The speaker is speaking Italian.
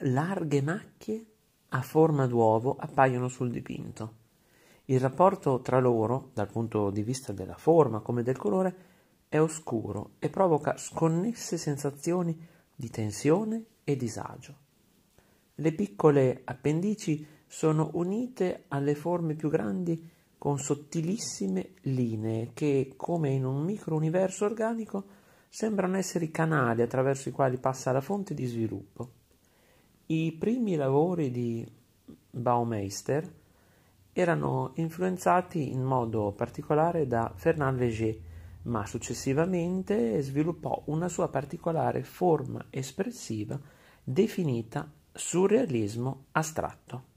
Larghe macchie a forma d'uovo appaiono sul dipinto. Il rapporto tra loro, dal punto di vista della forma come del colore, è oscuro e provoca sconnesse sensazioni di tensione e disagio. Le piccole appendici sono unite alle forme più grandi con sottilissime linee che, come in un microuniverso organico, sembrano essere i canali attraverso i quali passa la fonte di sviluppo. I primi lavori di Baumeister erano influenzati in modo particolare da Fernand Léger, ma successivamente sviluppò una sua particolare forma espressiva definita surrealismo astratto.